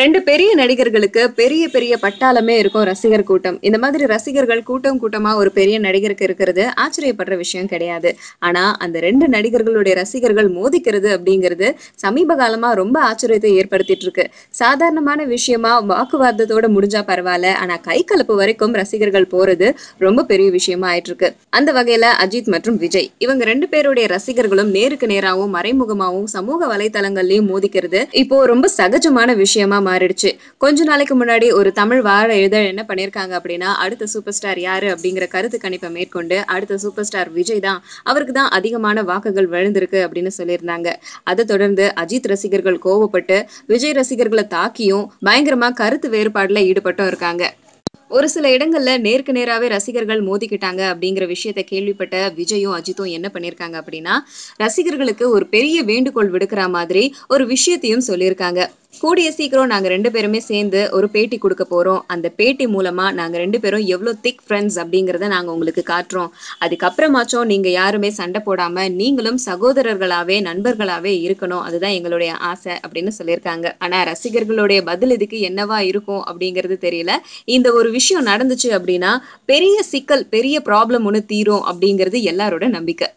ரெண்டு பெரிய நடிகர்களுக்கு பெரிய பெரிய பட்டாளமே இருக்கும் ரசிகர் கூட்டம் இந்த மாதிரி ரசிகர்கள் கூட்டம் கூட்டமா ஒரு பெரிய நடிகருக்கு இருக்கிறது ஆச்சரியப்படுற விஷயம் கிடையாது ஆனா அந்த ரெண்டு நடிகர்களுடைய ரசிகர்கள் மோதிக்கிறது அப்படிங்கிறது சமீப காலமா ரொம்ப ஆச்சரியத்தை ஏற்படுத்திட்டு இருக்கு சாதாரணமான விஷயமா வாக்குவாதத்தோட முடிஞ்சா பரவாயில்ல ஆனா கை கலப்பு வரைக்கும் ரசிகர்கள் போறது ரொம்ப பெரிய விஷயமா ஆயிட்டு இருக்கு அந்த வகையில அஜித் மற்றும் விஜய் இவங்க ரெண்டு பேருடைய ரசிகர்களும் நேருக்கு நேராகவும் மறைமுகமாகவும் சமூக வலைதளங்கள்லயும் மோதிக்கிறது இப்போ ரொம்ப சகஜமான விஷயமா மாறிடுச்சு கொஞ்ச நாளைக்கு முன்னாடி ஒரு தமிழ் வார இதழ் என்ன பண்ணியிருக்காங்க அப்படின்னா அடுத்த சூப்பர் ஸ்டார் யாரு அப்படிங்கிற கருத்து கணிப்பை மேற்கொண்டு அடுத்த சூப்பர் ஸ்டார் விஜய் தான் அவருக்கு தான் அதிகமான வாக்குகள் விழுந்திருக்கு அப்படின்னு சொல்லியிருந்தாங்க அதை தொடர்ந்து அஜித் ரசிகர்கள் கோவப்பட்டு விஜய் ரசிகர்களை தாக்கியும் பயங்கரமா கருத்து வேறுபாடுல ஈடுபட்டும் இருக்காங்க ஒரு சில இடங்கள்ல நேருக்கு நேராகவே ரசிகர்கள் மோதிக்கிட்டாங்க அப்படிங்கிற விஷயத்த கேள்விப்பட்ட விஜயும் அஜித்தும் என்ன பண்ணியிருக்காங்க அப்படின்னா ரசிகர்களுக்கு ஒரு பெரிய வேண்டுகோள் விடுக்கிற மாதிரி ஒரு விஷயத்தையும் சொல்லியிருக்காங்க கூடிய சீக்கிரம் நாங்கள் ரெண்டு பேருமே சேர்ந்து ஒரு பேட்டி கொடுக்க போகிறோம் அந்த பேட்டி மூலமாக நாங்கள் ரெண்டு பேரும் எவ்வளோ திக் ஃப்ரெண்ட்ஸ் அப்படிங்கிறத நாங்கள் உங்களுக்கு காட்டுறோம் அதுக்கப்புறமாச்சும் நீங்கள் யாருமே சண்டை போடாமல் நீங்களும் சகோதரர்களாகவே நண்பர்களாகவே இருக்கணும் அதுதான் எங்களுடைய ஆசை அப்படின்னு சொல்லியிருக்காங்க ஆனால் ரசிகர்களுடைய பதில் இதுக்கு என்னவா இருக்கும் அப்படிங்கிறது தெரியல இந்த ஒரு விஷயம் விஷயம் நடந்துச்சு அப்படின்னா பெரிய சிக்கல் பெரிய ப்ராப்ளம் ஒன்று தீரும் அப்படிங்கிறது எல்லாரோட நம்பிக்கை